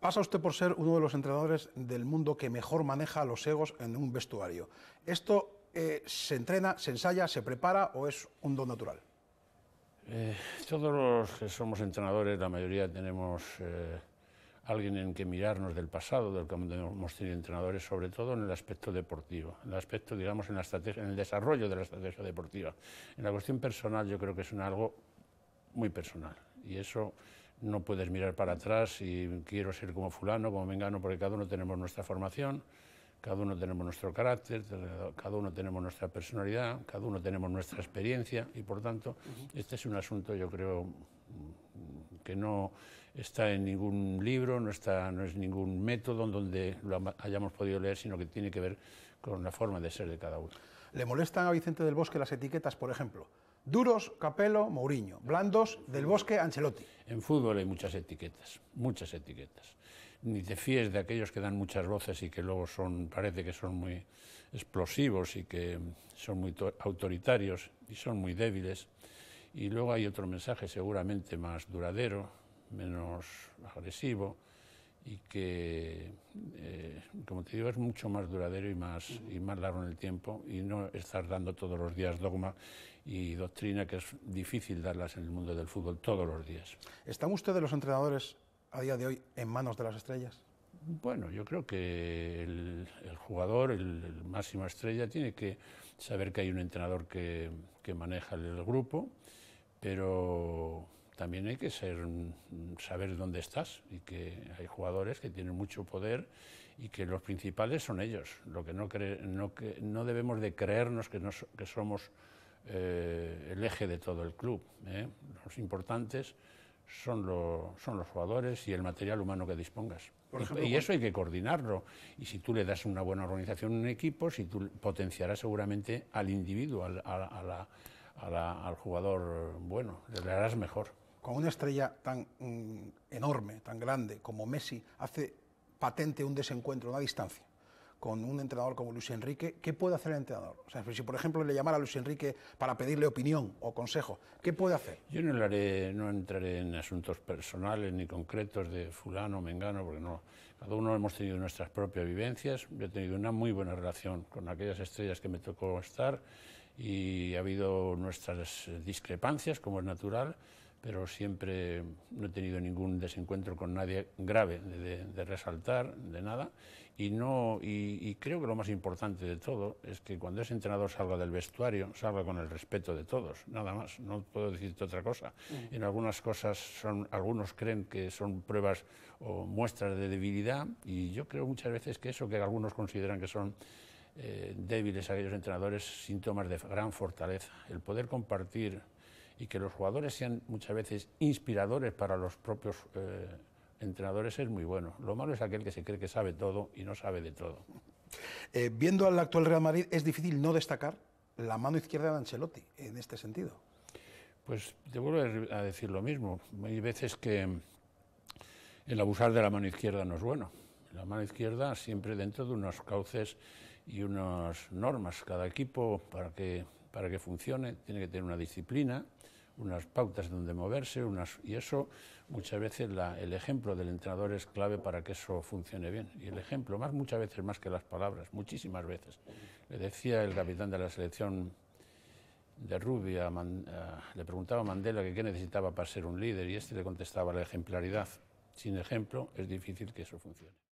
Pasa usted por ser uno de los entrenadores del mundo que mejor maneja los egos en un vestuario. ¿Esto eh, se entrena, se ensaya, se prepara o es un don natural? Eh, todos los que somos entrenadores, la mayoría tenemos eh, alguien en que mirarnos del pasado, del que hemos tenido entrenadores, sobre todo en el aspecto deportivo, en el aspecto, digamos, en, en el desarrollo de la estrategia deportiva. En la cuestión personal yo creo que es un algo muy personal y eso no puedes mirar para atrás y quiero ser como fulano, como vengano, porque cada uno tenemos nuestra formación, cada uno tenemos nuestro carácter, cada uno tenemos nuestra personalidad, cada uno tenemos nuestra experiencia y por tanto este es un asunto yo creo que no está en ningún libro, no, está, no es ningún método en donde lo hayamos podido leer, sino que tiene que ver con la forma de ser de cada uno. Le molestan a Vicente del Bosque las etiquetas, por ejemplo. Duros, capelo, Mourinho. Blandos, del Bosque, Ancelotti. En fútbol hay muchas etiquetas, muchas etiquetas. Ni te fíes de aquellos que dan muchas voces y que luego son, parece que son muy explosivos y que son muy autoritarios y son muy débiles. Y luego hay otro mensaje seguramente más duradero, menos agresivo, y que, eh, como te digo, es mucho más duradero y más, y más largo en el tiempo y no estar dando todos los días dogma y doctrina que es difícil darlas en el mundo del fútbol todos los días. ¿Están ustedes los entrenadores a día de hoy en manos de las estrellas? Bueno, yo creo que el, jugador, el, máximo estrella, tiene que saber que hay un entrenador que, que maneja el grupo, pero también hay que ser, saber dónde estás y que hay jugadores que tienen mucho poder y que los principales son ellos. Lo que no, debemos de creernos que, somos eh, el eje de todo el club. ¿eh? Los importantes son, son los jugadores y el material humano que dispongas. y, eso hay que coordinarlo. Y si tú le das una buena organización a un equipo, si tú potenciarás seguramente al individuo, al jugador bueno, le harás mejor con una estrella tan mm, enorme, tan grande como Messi, hace patente un desencuentro, una distancia con un entrenador como Luis Enrique, ¿qué puede hacer el entrenador? O sea, si por ejemplo le llamara a Luis Enrique para pedirle opinión o consejo, ¿qué puede hacer? Yo no, haré, no entraré en asuntos personales ni concretos de fulano, mengano, porque no. Cada uno hemos tenido nuestras propias vivencias. Yo he tenido una muy buena relación con aquellas estrellas que me tocó estar y ha habido nuestras discrepancias, como es natural pero siempre no he tenido ningún desencuentro con nadie grave de, resaltar, de nada. Y, no, y, creo que lo más importante de todo es que cuando ese entrenador salga del vestuario, salga con el respeto de todos, nada más. No puedo decirte otra cosa. Mm. En algunas cosas son, algunos creen que son pruebas o muestras de debilidad y yo creo muchas veces que eso que algunos consideran que son eh, débiles aquellos entrenadores, síntomas de gran fortaleza. El poder compartir y que los jugadores sean muchas veces inspiradores para los propios eh, entrenadores es muy bueno. Lo malo es aquel que se cree que sabe todo y no sabe de todo. Eh, viendo al actual Real Madrid, es difícil no destacar la mano izquierda de Ancelotti en este sentido. Pues te vuelvo a decir lo mismo. Hay veces que el abusar de la mano izquierda no es bueno. La mano izquierda siempre dentro de unos cauces y unas normas. Cada equipo, para que para que funcione tiene que tener una disciplina, unas pautas donde moverse, unas, y eso muchas veces la, el ejemplo del entrenador es clave para que eso funcione bien. Y el ejemplo, más muchas veces más que las palabras, muchísimas veces. Le decía el capitán de la selección de Rubia, le preguntaba a Mandela que qué necesitaba para ser un líder y este le contestaba la ejemplaridad. Sin ejemplo es difícil que eso funcione.